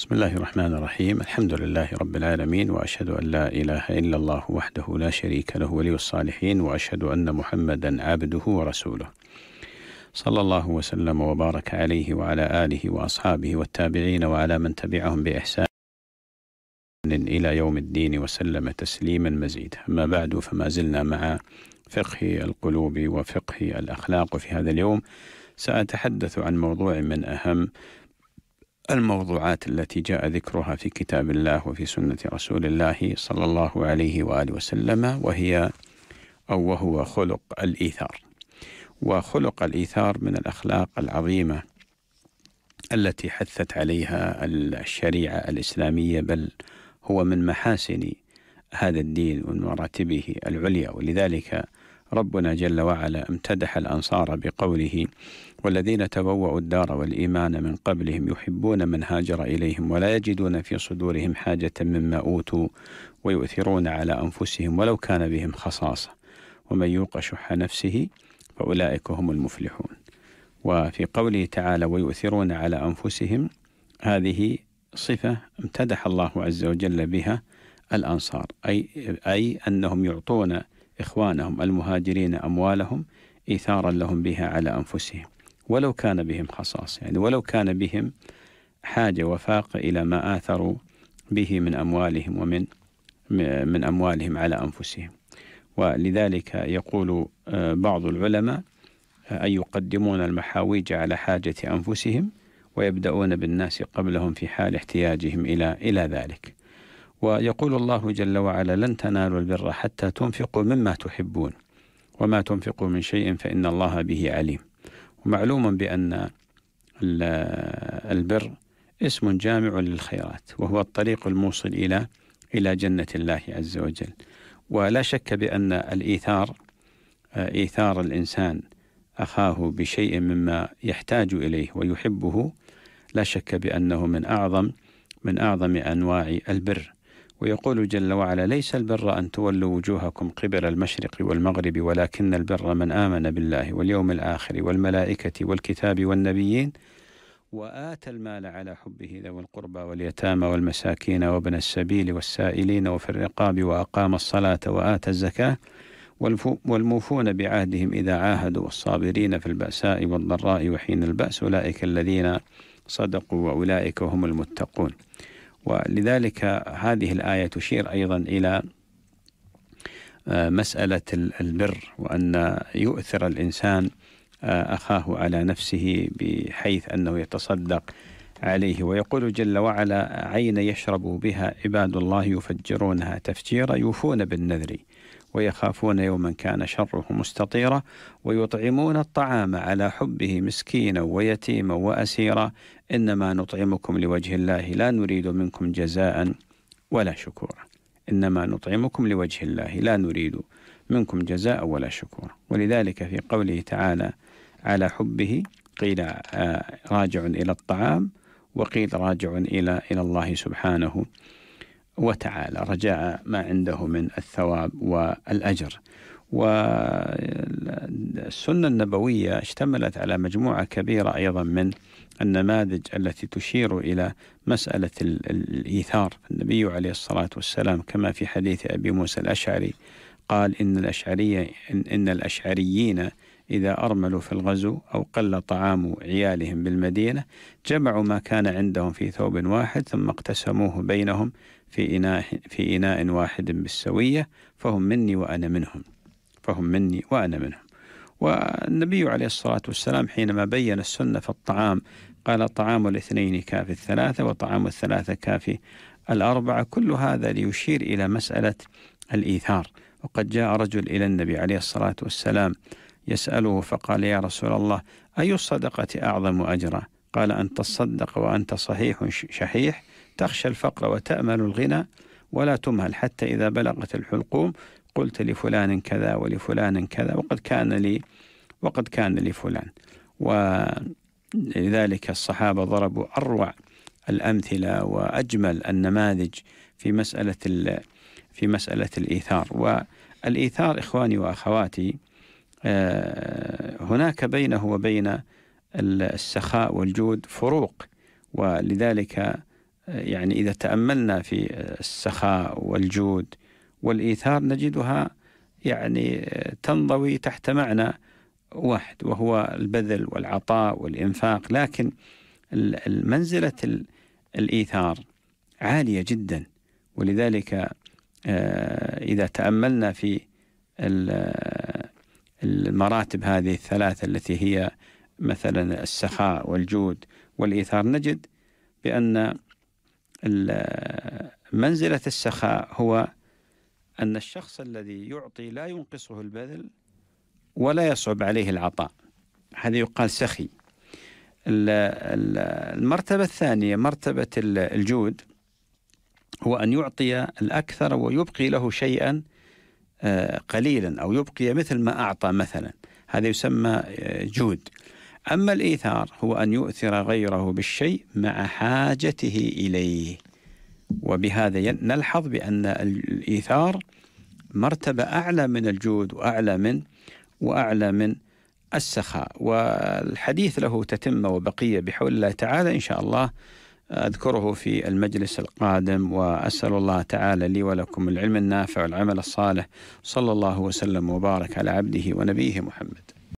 بسم الله الرحمن الرحيم الحمد لله رب العالمين وأشهد أن لا إله إلا الله وحده لا شريك له ولي الصالحين وأشهد أن محمدا عبده ورسوله صلى الله وسلم وبارك عليه وعلى آله وأصحابه والتابعين وعلى من تبعهم بإحسان إلى يوم الدين وسلم تسليما مزيدا أما بعد فما زلنا مع فقه القلوب وفقه الأخلاق في هذا اليوم سأتحدث عن موضوع من أهم الموضوعات التي جاء ذكرها في كتاب الله وفي سنة رسول الله صلى الله عليه وآله وسلم وهي أو وهو خلق الإيثار وخلق الإيثار من الأخلاق العظيمة التي حثت عليها الشريعة الإسلامية بل هو من محاسن هذا الدين ومن مراتبه العليا ولذلك ربنا جل وعلا امتدح الأنصار بقوله والذين تبوأوا الدار والإيمان من قبلهم يحبون من هاجر إليهم ولا يجدون في صدورهم حاجة مما أوتوا ويؤثرون على أنفسهم ولو كان بهم خصاصة ومن يوق شح نفسه فأولئك هم المفلحون وفي قوله تعالى ويؤثرون على أنفسهم هذه صفة امتدح الله عز وجل بها الأنصار أي, أي أنهم يعطون إخوانهم المهاجرين أموالهم إيثارا لهم بها على أنفسهم ولو كان بهم خصاص يعني ولو كان بهم حاجة وفاق إلى ما آثروا به من أموالهم ومن من أموالهم على أنفسهم ولذلك يقول آه، بعض العلماء أن آه، يقدمون المحاويج على حاجة أنفسهم ويبدأون بالناس قبلهم في حال احتياجهم إلى إلى ذلك ويقول الله جل وعلا لن تنالوا البر حتى تنفقوا مما تحبون وما تنفقوا من شيء فإن الله به عليم ومعلوم بأن البر اسم جامع للخيرات وهو الطريق الموصل إلى إلى جنة الله عز وجل ولا شك بأن الإيثار إيثار الإنسان أخاه بشيء مما يحتاج إليه ويحبه لا شك بأنه من أعظم من أعظم أنواع البر ويقول جل وعلا ليس البر أن تولوا وجوهكم قبل المشرق والمغرب ولكن البر من آمن بالله واليوم الآخر والملائكة والكتاب والنبيين وآتى المال على حبه ذوي القربى واليتامى والمساكين وابن السبيل والسائلين وفي الرقاب وأقام الصلاة وآتى الزكاة والموفون بعهدهم إذا عاهدوا والصابرين في البأساء والضراء وحين البأس أولئك الذين صدقوا وأولئك هم المتقون ولذلك هذه الآية تشير أيضا إلى آه، مسألة البر وأن يؤثر الإنسان آه، أخاه على نفسه بحيث أنه يتصدق عليه ويقول جل وعلا عين يشرب بها عباد الله يفجرونها تفجيرا يوفون بالنذر ويخافون يوما كان شره مستطيرا ويطعمون الطعام على حبه مسكينا ويتيما واسيرا انما نطعمكم لوجه الله لا نريد منكم جزاء ولا شكورا انما نطعمكم لوجه الله لا نريد منكم جزاء ولا شكورا ولذلك في قوله تعالى على حبه قيل آه، راجع الى الطعام وقيل راجع الى الى الله سبحانه وتعالى رجاء ما عنده من الثواب والأجر والسنة النبوية اشتملت على مجموعة كبيرة أيضا من النماذج التي تشير إلى مسألة الإيثار النبي عليه الصلاة والسلام كما في حديث أبي موسى الأشعري قال إن الأشعرية إن الأشعريين إذا أرملوا في الغزو أو قل طعام عيالهم بالمدينة جمعوا ما كان عندهم في ثوب واحد ثم اقتسموه بينهم في إناء, في إناء واحد بالسوية فهم مني وأنا منهم فهم مني وأنا منهم والنبي عليه الصلاة والسلام حينما بين السنة في الطعام قال طعام الاثنين كافي الثلاثة وطعام الثلاثة كافي الأربعة كل هذا ليشير إلى مسألة الإيثار وقد جاء رجل إلى النبي عليه الصلاة والسلام يسأله فقال يا رسول الله أي الصدقة أعظم أجرا قال أن تصدق وأنت صحيح شحيح تخشى الفقر وتأمل الغنى ولا تمهل حتى إذا بلغت الحلقوم قلت لفلان كذا ولفلان كذا وقد كان لي وقد كان لفلان ولذلك الصحابة ضربوا أروع الأمثلة وأجمل النماذج في مسألة في مسألة الإيثار والإيثار إخواني وأخواتي آه، هناك بينه وبين السخاء والجود فروق ولذلك آه، يعني إذا تأملنا في السخاء والجود والإيثار نجدها يعني آه، تنضوي تحت معنى واحد وهو البذل والعطاء والإنفاق لكن منزلة الإيثار عالية جدا ولذلك إذا تأملنا في المراتب هذه الثلاثة التي هي مثلا السخاء والجود والإيثار نجد بأن منزلة السخاء هو أن الشخص الذي يعطي لا ينقصه البذل ولا يصعب عليه العطاء هذا يقال سخي المرتبة الثانية مرتبة الجود هو أن يعطي الأكثر ويبقي له شيئا قليلا أو يبقي مثل ما أعطى مثلا هذا يسمى آه، جود أما الإيثار هو أن يؤثر غيره بالشيء مع حاجته إليه وبهذا نلحظ بأن الإيثار مرتبة أعلى من الجود وأعلى من وأعلى من السخاء والحديث له تتمة وبقية بحول الله تعالى إن شاء الله أذكره في المجلس القادم وأسأل الله تعالى لي ولكم العلم النافع والعمل الصالح صلى الله وسلم وبارك على عبده ونبيه محمد